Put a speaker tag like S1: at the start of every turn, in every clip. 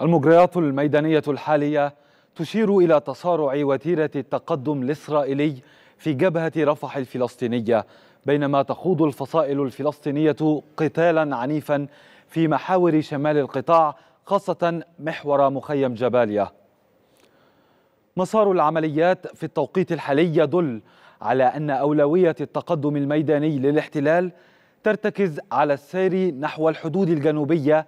S1: المجريات الميدانية الحالية تشير إلى تسارع وتيرة التقدم الإسرائيلي في جبهة رفح الفلسطينية بينما تخوض الفصائل الفلسطينية قتالا عنيفا في محاور شمال القطاع خاصة محور مخيم جباليا مسار العمليات في التوقيت الحالي يدل على أن أولوية التقدم الميداني للاحتلال ترتكز على السير نحو الحدود الجنوبية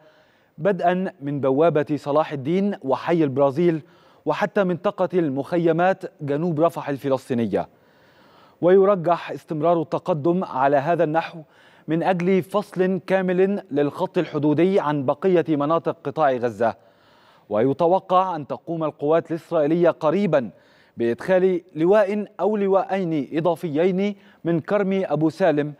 S1: بدءا من بوابة صلاح الدين وحي البرازيل وحتى منطقة المخيمات جنوب رفح الفلسطينية ويرجح استمرار التقدم على هذا النحو من أجل فصل كامل للخط الحدودي عن بقية مناطق قطاع غزة ويتوقع أن تقوم القوات الإسرائيلية قريبا بإدخال لواء أو لواءين إضافيين من كرم أبو سالم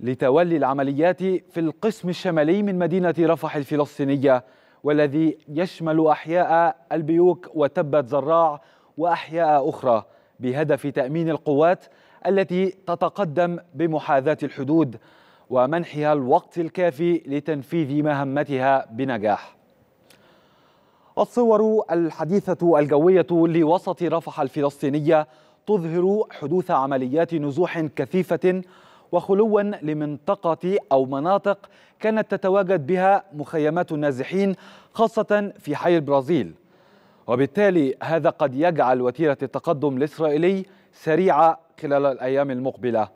S1: لتولي العمليات في القسم الشمالي من مدينة رفح الفلسطينية والذي يشمل أحياء البيوك وتبة زراع وأحياء أخرى بهدف تأمين القوات التي تتقدم بمحاذاة الحدود ومنحها الوقت الكافي لتنفيذ مهمتها بنجاح الصور الحديثة الجوية لوسط رفح الفلسطينية تظهر حدوث عمليات نزوح كثيفة وخلوا لمنطقة أو مناطق كانت تتواجد بها مخيمات النازحين خاصة في حي البرازيل وبالتالي هذا قد يجعل وتيرة التقدم الإسرائيلي سريعة خلال الأيام المقبلة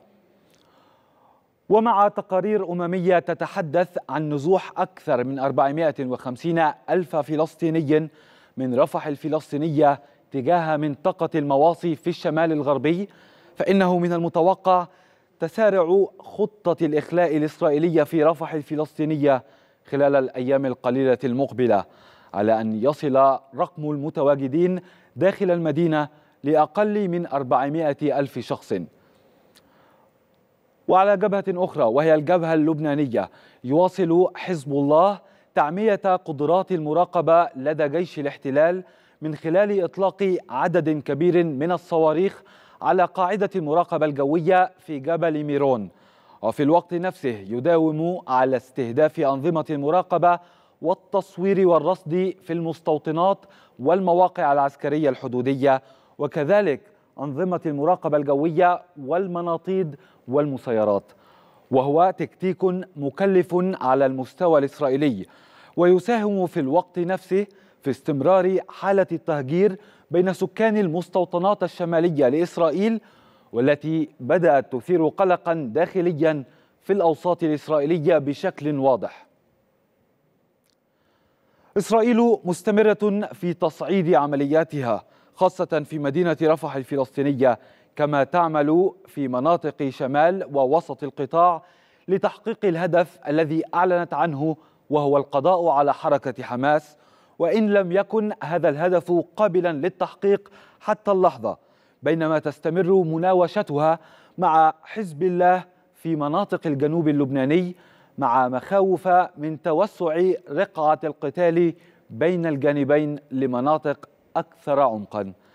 S1: ومع تقارير أممية تتحدث عن نزوح أكثر من 450 ألف فلسطيني من رفح الفلسطينية تجاه منطقة المواصي في الشمال الغربي فإنه من المتوقع تسارع خطة الإخلاء الإسرائيلية في رفح الفلسطينية خلال الأيام القليلة المقبلة على أن يصل رقم المتواجدين داخل المدينة لأقل من 400 ألف شخص وعلى جبهة أخرى وهي الجبهة اللبنانية يواصل حزب الله تعمية قدرات المراقبة لدى جيش الاحتلال من خلال إطلاق عدد كبير من الصواريخ على قاعدة المراقبة الجوية في جبل ميرون وفي الوقت نفسه يداوم على استهداف أنظمة المراقبة والتصوير والرصد في المستوطنات والمواقع العسكرية الحدودية وكذلك أنظمة المراقبة الجوية والمناطيد والمسيرات وهو تكتيك مكلف على المستوى الإسرائيلي ويساهم في الوقت نفسه في استمرار حالة التهجير بين سكان المستوطنات الشمالية لإسرائيل والتي بدأت تثير قلقا داخليا في الأوساط الإسرائيلية بشكل واضح إسرائيل مستمرة في تصعيد عملياتها خاصة في مدينة رفح الفلسطينية كما تعمل في مناطق شمال ووسط القطاع لتحقيق الهدف الذي أعلنت عنه وهو القضاء على حركة حماس وإن لم يكن هذا الهدف قابلا للتحقيق حتى اللحظة بينما تستمر مناوشتها مع حزب الله في مناطق الجنوب اللبناني مع مخاوف من توسع رقعة القتال بين الجانبين لمناطق أكثر عمقاً